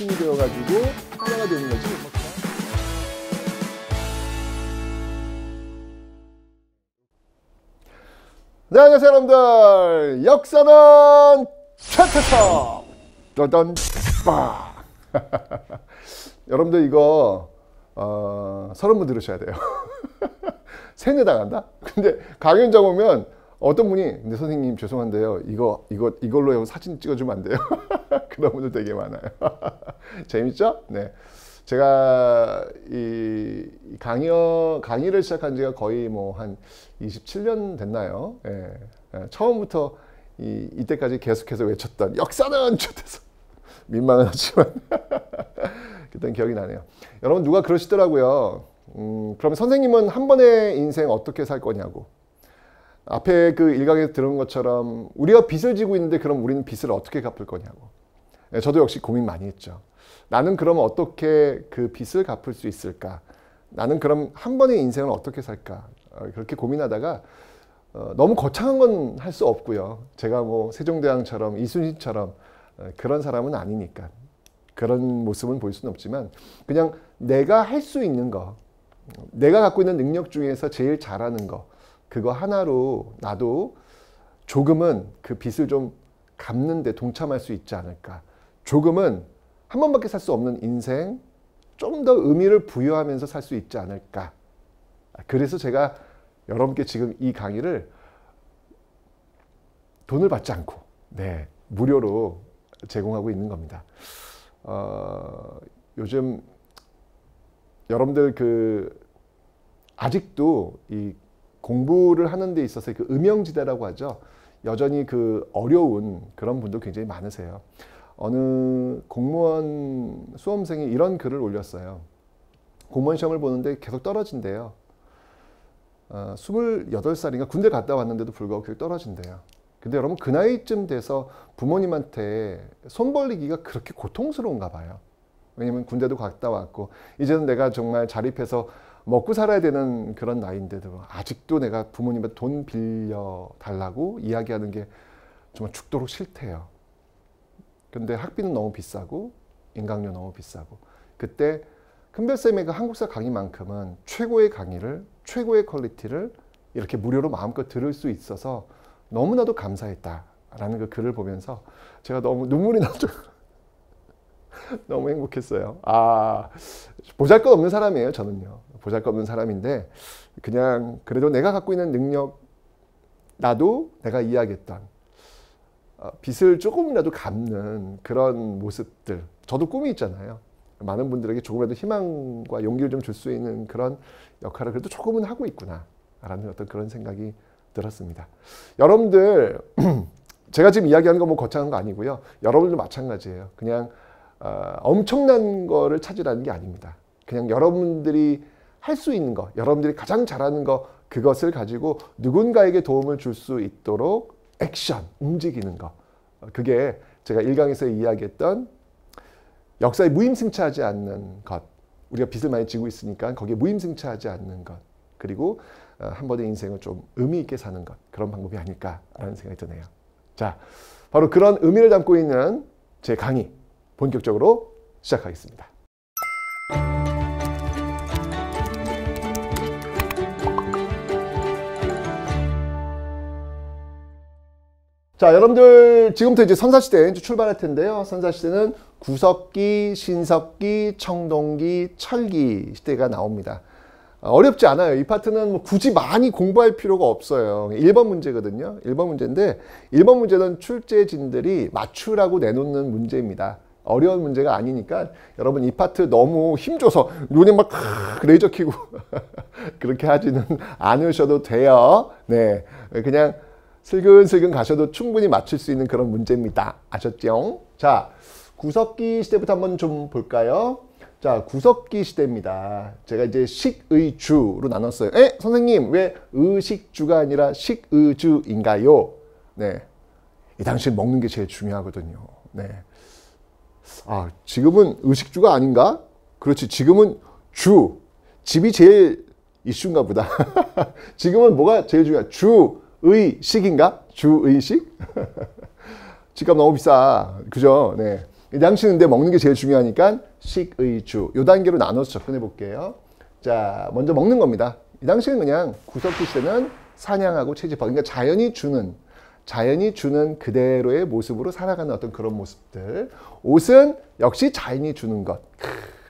합친이 되어가지고 하나가 되는 거지. 네, 안녕하세요, 여러분들. 역사는 최태성! 떠던 빠! 여러분들 이거, 어, 서른 분 들으셔야 돼요. 세뇌 당한다? 근데 강연장 오면 어떤 분이 근데 네, 선생님 죄송한데요. 이거 이거 이걸로 사진 찍어주면 안 돼요. 그런 분들 되게 많아요. 재밌죠? 네. 제가 이 강연 강의를 시작한 지가 거의 뭐 한 27년 됐나요? 예. 예. 처음부터 이, 이때까지 계속해서 외쳤던 역사는 초대서 민망 하지만 그땐 기억이 나네요. 여러분 누가 그러시더라고요. 음, 그럼 선생님은 한 번의 인생 어떻게 살 거냐고. 앞에 그일각에서 들은 것처럼 우리가 빚을 지고 있는데 그럼 우리는 빚을 어떻게 갚을 거냐고. 예, 저도 역시 고민 많이 했죠. 나는 그럼 어떻게 그 빚을 갚을 수 있을까? 나는 그럼 한 번의 인생을 어떻게 살까? 어, 그렇게 고민하다가 어, 너무 거창한 건 할 수 없고요. 제가 뭐 세종대왕처럼 이순신처럼 어, 그런 사람은 아니니까 그런 모습은 볼 수는 없지만 그냥 내가 할 수 있는 거, 내가 갖고 있는 능력 중에서 제일 잘하는 거 그거 하나로 나도 조금은 그 빚을 좀 갚는데 동참할 수 있지 않을까. 조금은 한 번밖에 살 수 없는 인생 좀 더 의미를 부여하면서 살 수 있지 않을까. 그래서 제가 여러분께 지금 이 강의를 돈을 받지 않고 네 무료로 제공하고 있는 겁니다. 어, 요즘 여러분들 그 아직도 이 공부를 하는 데 있어서 그 음영지대라고 하죠. 여전히 그 어려운 그런 분들 굉장히 많으세요. 어느 공무원 수험생이 이런 글을 올렸어요. 공무원 시험을 보는데 계속 떨어진대요. 어, 28살인가 군대 갔다 왔는데도 불구하고 계속 떨어진대요. 근데 여러분 그 나이쯤 돼서 부모님한테 손 벌리기가 그렇게 고통스러운가 봐요. 왜냐면 군대도 갔다 왔고 이제는 내가 정말 자립해서 먹고 살아야 되는 그런 나이인데도 아직도 내가 부모님한테 돈 빌려 달라고 이야기하는 게 정말 죽도록 싫대요. 근데 학비는 너무 비싸고 인강료 너무 비싸고 그때 큰별쌤의 그 한국사 강의만큼은 최고의 강의를 최고의 퀄리티를 이렇게 무료로 마음껏 들을 수 있어서 너무나도 감사했다라는 그 글을 보면서 제가 너무 눈물이 나죠. 너무 행복했어요. 아 보잘것없는 사람이에요 저는요. 보잘것없는 사람인데 그냥 그래도 내가 갖고 있는 능력 나도 내가 이야기했던 어, 빚을 조금이라도 갚는 그런 모습들 저도 꿈이 있잖아요. 많은 분들에게 조금이라도 희망과 용기를 좀 줄 수 있는 그런 역할을 그래도 조금은 하고 있구나라는 어떤 그런 생각이 들었습니다. 여러분들 제가 지금 이야기하는 건 뭐 거창한 거 아니고요. 여러분도 들 마찬가지예요. 그냥 어, 엄청난 거를 찾으라는 게 아닙니다. 그냥 여러분들이 할수 있는 것, 여러분들이 가장 잘하는 것, 그것을 가지고 누군가에게 도움을 줄 수 있도록 액션, 움직이는 것. 어, 그게 제가 일강에서 이야기했던 역사에 무임승차하지 않는 것. 우리가 빚을 많이 지고 있으니까 거기에 무임승차하지 않는 것. 그리고 어, 한 번의 인생을 좀 의미 있게 사는 것. 그런 방법이 아닐까라는 생각이 드네요. 자, 바로 그런 의미를 담고 있는 제 강의 본격적으로 시작하겠습니다. 자, 여러분들 지금부터 이제 선사시대 이제 출발할 텐데요. 선사시대는 구석기, 신석기, 청동기, 철기 시대가 나옵니다. 어, 어렵지 않아요. 이 파트는 뭐 굳이 많이 공부할 필요가 없어요. 1번 문제거든요. 1번 문제인데 1번 문제는 출제진들이 맞추라고 내놓는 문제입니다. 어려운 문제가 아니니까 여러분 이 파트 너무 힘줘서 눈에 막 레이저 키고 그렇게 하지는 않으셔도 돼요. 네, 그냥 슬근슬근 가셔도 충분히 맞출 수 있는 그런 문제입니다. 아셨죠? 자, 구석기 시대부터 한번 좀 볼까요? 자, 구석기 시대입니다. 제가 이제 식의주로 나눴어요. 에? 선생님, 왜 의식주가 아니라 식의주인가요? 네. 이 당시에 먹는 게 제일 중요하거든요. 네. 아, 지금은 의식주가 아닌가? 그렇지. 지금은 주. 집이 제일 이슈인가 보다. 지금은 뭐가 제일 중요한 주. 의식인가 주의식? 집값 너무 비싸. 그죠? 네. 양식인데 먹는 게 제일 중요하니까 식의주. 요 단계로 나눠서 접근해 볼게요. 자, 먼저 먹는 겁니다. 이 당시에는 그냥 구석기 시대는 사냥하고 채집하고 그러니까 자연이 주는 자연이 주는 그대로의 모습으로 살아가는 어떤 그런 모습들. 옷은 역시 자연이 주는 것.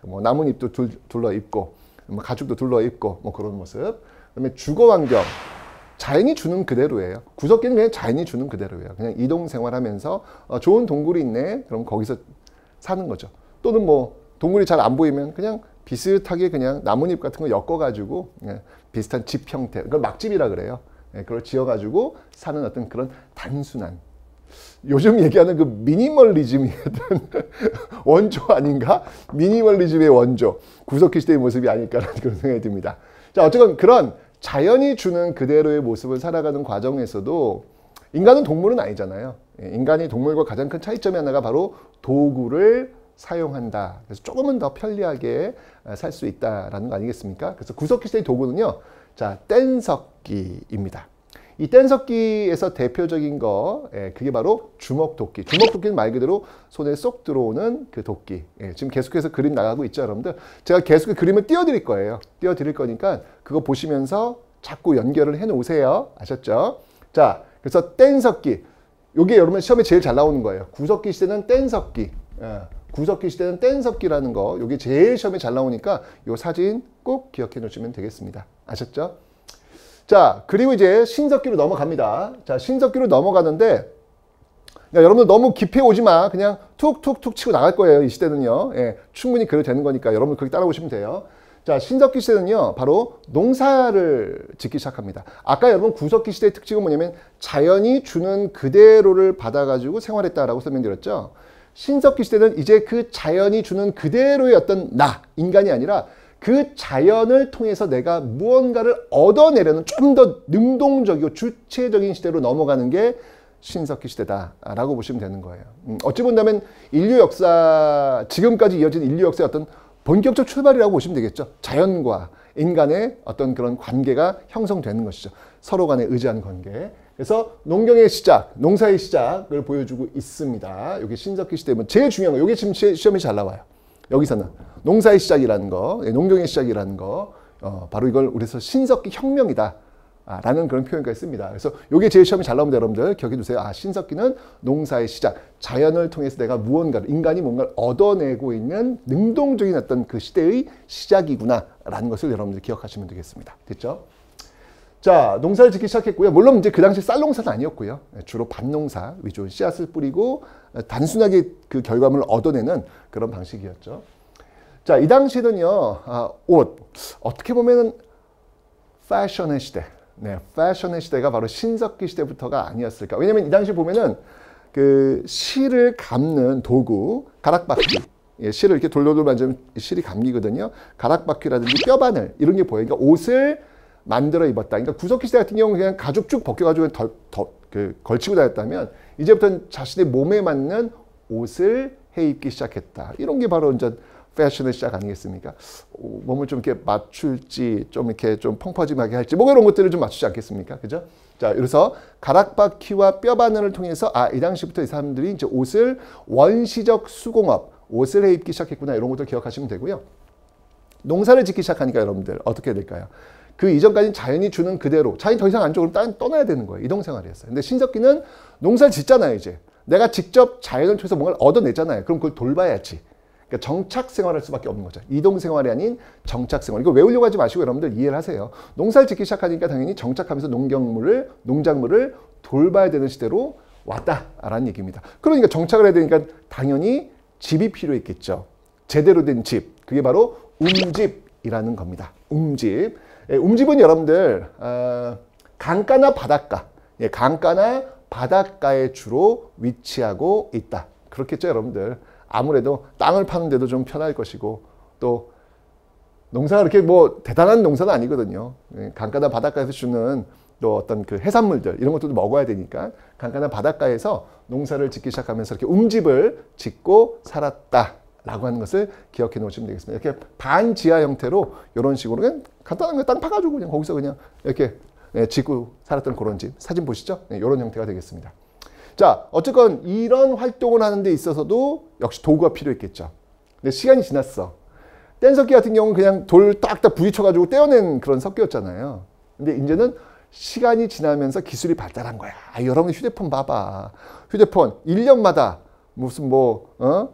뭐 나뭇잎도 둘러 입고 뭐 가죽도 둘러 입고 뭐 그런 모습. 그다음에 주거 환경. 자연이 주는 그대로예요. 구석기는 그냥 자연이 주는 그대로예요. 그냥 이동 생활하면서 어, 좋은 동굴이 있네. 그럼 거기서 사는 거죠. 또는 뭐 동굴이 잘 안 보이면 그냥 비슷하게 그냥 나뭇잎 같은 거 엮어가지고 예, 비슷한 집 형태, 그걸 막집이라 그래요. 예, 그걸 지어가지고 사는 어떤 그런 단순한 요즘 얘기하는 그 미니멀리즘이 어떤 원조 아닌가? 미니멀리즘의 원조 구석기 시대의 모습이 아닐까라는 그런 생각이 듭니다. 자 어쨌건 그런 자연이 주는 그대로의 모습을 살아가는 과정에서도 인간은 동물은 아니잖아요. 예, 인간이 동물과 가장 큰 차이점이 하나가 바로 도구를 사용한다. 그래서 조금은 더 편리하게 아, 살수 있다라는 거 아니겠습니까? 그래서 구석기 시대의 도구는요. 자, 뗀석기입니다. 이 뗀석기에서 대표적인 거 예, 그게 바로 주먹도끼. 주먹도끼는 말 그대로 손에 쏙 들어오는 그 도끼. 예, 지금 계속해서 그림 나가고 있죠, 여러분들. 제가 계속 그림을 띄워드릴 거예요. 띄워드릴 거니까 그거 보시면서 자꾸 연결을 해놓으세요. 아셨죠? 자, 그래서 뗀석기. 요게 여러분 시험에 제일 잘 나오는 거예요. 구석기 시대는 뗀석기. 예, 구석기 시대는 뗀석기라는 거. 요게 제일 시험에 잘 나오니까 요 사진 꼭 기억해 놓으시면 되겠습니다. 아셨죠? 자, 그리고 이제 신석기로 넘어갑니다. 자, 신석기로 넘어가는데 여러분들 너무 깊이 오지 마. 그냥 툭툭툭 치고 나갈 거예요. 이 시대는요. 예, 충분히 그래도 되는 거니까 여러분 그렇게 따라오시면 돼요. 자, 신석기 시대는요. 바로 농사를 짓기 시작합니다. 아까 여러분 구석기 시대의 특징은 뭐냐면 자연이 주는 그대로를 받아가지고 생활했다라고 설명드렸죠. 신석기 시대는 이제 그 자연이 주는 그대로의 어떤 나, 인간이 아니라 그 자연을 통해서 내가 무언가를 얻어내려는 좀 더 능동적이고 주체적인 시대로 넘어가는 게 신석기 시대다라고 보시면 되는 거예요. 음, 어찌 본다면 인류 역사 지금까지 이어진 인류 역사의 어떤 본격적 출발이라고 보시면 되겠죠. 자연과 인간의 어떤 그런 관계가 형성되는 것이죠. 서로 간에 의지한 관계. 그래서 농경의 시작, 농사의 시작을 보여주고 있습니다. 여기 신석기 시대면 뭐 제일 중요한 거, 이게 지금 시험에 잘 나와요. 여기서는 농사의 시작이라는 거, 예, 농경의 시작이라는 거, 어, 바로 이걸 우리에서 신석기 혁명이다. 아, 라는 그런 표현까지 씁니다. 그래서 이게 제일 시험에 잘 나옵니다. 여러분들 기억해 두세요. 아, 신석기는 농사의 시작, 자연을 통해서 내가 무언가를, 인간이 뭔가를 얻어내고 있는 능동적인 어떤 그 시대의 시작이구나 라는 것을 여러분들 기억하시면 되겠습니다. 됐죠? 자, 농사를 짓기 시작했고요. 물론 이제 그 당시 쌀 농사는 아니었고요. 예, 주로 밭농사 위주로 씨앗을 뿌리고 예, 단순하게 그 결과물을 얻어내는 그런 방식이었죠. 자, 이 당시는요, 아, 옷. 어떻게 보면은 패션의 시대. 네, 패션의 시대가 바로 신석기 시대부터가 아니었을까. 왜냐면 이 당시 보면은 그 실을 감는 도구, 가락바퀴. 예, 실을 이렇게 돌돌돌 만지면 실이 감기거든요. 가락바퀴라든지 뼈바늘, 이런 게 보여요. 그러니까 옷을 만들어 입었다. 그러니까 구석기 시대 같은 경우는 그냥 가죽 쭉 벗겨가지고 덜, 덜, 그, 걸치고 다녔다면 이제부터는 자신의 몸에 맞는 옷을 해 입기 시작했다. 이런 게 바로 이제 패션의 시작 아니겠습니까? 어, 몸을 좀 이렇게 맞출지, 좀 이렇게 좀 펑퍼짐하게 할지, 뭐 이런 것들을 좀 맞추지 않겠습니까? 그죠? 자, 그래서 가락바퀴와 뼈바늘을 통해서 아, 이 당시부터 이 사람들이 이제 옷을 원시적 수공업, 옷을 해 입기 시작했구나 이런 것도 기억하시면 되고요. 농사를 짓기 시작하니까 여러분들 어떻게 될까요? 그 이전까지는 자연이 주는 그대로 자연이 더 이상 안쪽으로 떠나야 되는 거예요. 이동생활이었어요. 근데 신석기는 농사를 짓잖아요. 이제 내가 직접 자연을 통해서 뭔가를 얻어내잖아요. 그럼 그걸 돌봐야지. 그러니까 정착 생활할 수밖에 없는 거죠. 이동 생활이 아닌 정착 생활. 이거 외우려고 하지 마시고 여러분들 이해를 하세요. 농사를 짓기 시작하니까 당연히 정착하면서 농경물을, 농작물을 돌봐야 되는 시대로 왔다라는 얘기입니다. 그러니까 정착을 해야 되니까 당연히 집이 필요했겠죠. 제대로 된 집. 그게 바로 움집이라는 겁니다. 움집. 예, 움집은 여러분들 어, 강가나 바닷가, 예, 강가나 바닷가에 주로 위치하고 있다. 그렇겠죠, 여러분들. 아무래도 땅을 파는 데도 좀 편할 것이고 또 농사가 그렇게 뭐 대단한 농사는 아니거든요. 예, 강가나 바닷가에서 주는 또 어떤 그 해산물들 이런 것도 먹어야 되니까 강가나 바닷가에서 농사를 짓기 시작하면서 이렇게 움집을 짓고 살았다. 라고 하는 것을 기억해 놓으시면 되겠습니다. 이렇게 반지하 형태로 이런 식으로 그냥 간단한 거땅 파가지고 그냥 거기서 그냥 이렇게 예, 짓고 살았던 그런 집 사진 보시죠? 이런 예, 형태가 되겠습니다. 자 어쨌건 이런 활동을 하는 데 있어서도 역시 도구가 필요했겠죠. 근데 시간이 지났어. 뗀석기 같은 경우는 그냥 돌 딱딱 부딪혀가지고 떼어낸 그런 석기였잖아요. 근데 이제는 시간이 지나면서 기술이 발달한 거야. 아, 여러분 휴대폰 봐봐. 휴대폰 1년마다 무슨 뭐 어?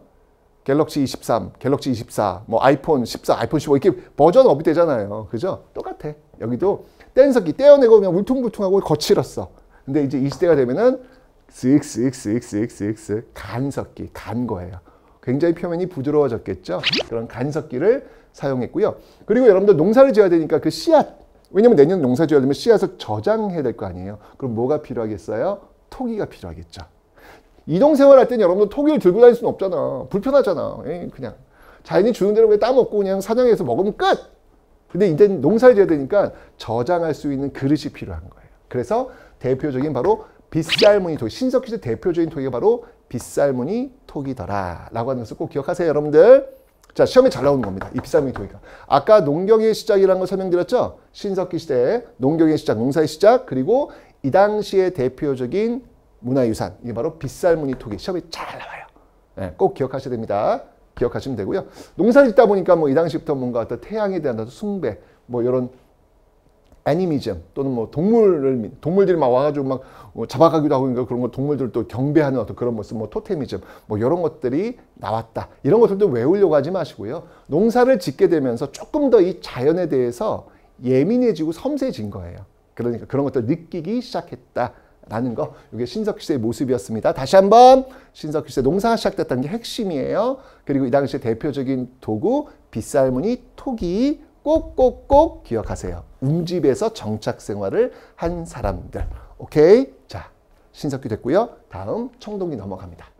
갤럭시 23, 갤럭시 24, 뭐 아이폰 14, 아이폰 15 이렇게 버전 업이 되잖아요. 그죠? 똑같아. 여기도 뗀석기 떼어내고 그냥 울퉁불퉁하고 거칠었어. 근데 이제 이 시대가 되면은 쓱쓱쓱쓱쓱쓱쓱 간석기 간 거예요. 굉장히 표면이 부드러워졌겠죠. 그런 간석기를 사용했고요. 그리고 여러분들 농사를 지어야 되니까 그 씨앗 왜냐면 내년 농사 지어야 되면 씨앗을 저장해야 될 거 아니에요. 그럼 뭐가 필요하겠어요? 토기가 필요하겠죠. 이동 생활할 때는 여러분들 토기를 들고 다닐 수는 없잖아. 불편하잖아. 에이, 예, 그냥 자연이 주는 대로 그냥 따먹고 그냥 사냥해서 먹으면 끝. 근데 이제 농사를 지어야 되니까 저장할 수 있는 그릇이 필요한 거예요. 그래서 대표적인 바로 빗살무늬 토기, 신석기의 대표적인 토기가 바로 빗살무늬 토기더라 라고 하는 것을 꼭 기억하세요 여러분들 자 시험에 잘 나오는 겁니다 이 빗살무늬 토기가 아까 농경의 시작이라는 걸 설명드렸죠 신석기 시대 농경의 시작, 농사의 시작 그리고 이 당시의 대표적인 문화유산 이게 바로 빗살무늬 토기 시험에 잘 나와요. 네, 꼭 기억하셔야 됩니다. 기억하시면 되고요. 농사를 짓다 보니까 뭐이 당시부터 뭔가 어떤 태양에 대한 숭배 뭐 이런 애니미즘 또는 뭐 동물을 동물들이 막 와가지고 막 뭐 잡아가기도 하고 그러니까 그런 거 동물들 또 경배하는 어떤 그런 모습 뭐 토테미즘 뭐 이런 것들이 나왔다 이런 것들도 외우려고 하지 마시고요 농사를 짓게 되면서 조금 더 이 자연에 대해서 예민해지고 섬세해진 거예요 그러니까 그런 것들 느끼기 시작했다 라는 거 이게 신석기시대의 모습이었습니다. 다시 한번 신석기시대 농사가 시작됐다는 게 핵심이에요. 그리고 이 당시의 대표적인 도구 빗살무늬 토기 꼭꼭꼭 기억하세요. 움집에서 정착 생활을 한 사람들. 오케이? 자, 신석기 됐고요. 다음 청동기 넘어갑니다.